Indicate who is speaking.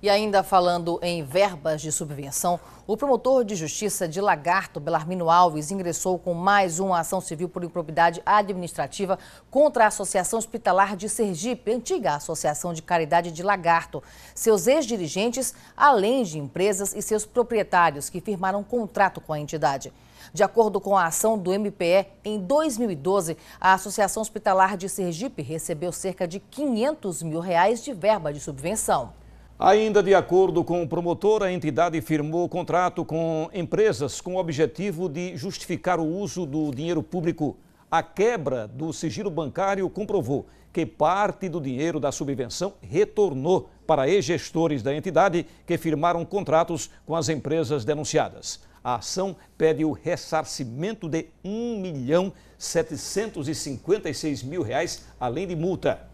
Speaker 1: E ainda falando em verbas de subvenção, o promotor de justiça de Lagarto, Belarmino Alves, ingressou com mais uma ação civil por improbidade administrativa contra a Associação Hospitalar de Sergipe, antiga Associação de Caridade de Lagarto, seus ex-dirigentes, além de empresas e seus proprietários que firmaram um contrato com a entidade. De acordo com a ação do MPE, em 2012, a Associação Hospitalar de Sergipe recebeu cerca de 500 mil reais de verba de subvenção.
Speaker 2: Ainda de acordo com o promotor, a entidade firmou contrato com empresas com o objetivo de justificar o uso do dinheiro público. A quebra do sigilo bancário comprovou que parte do dinheiro da subvenção retornou para ex-gestores da entidade que firmaram contratos com as empresas denunciadas. A ação pede o ressarcimento de R$ 1.756.000, além de multa.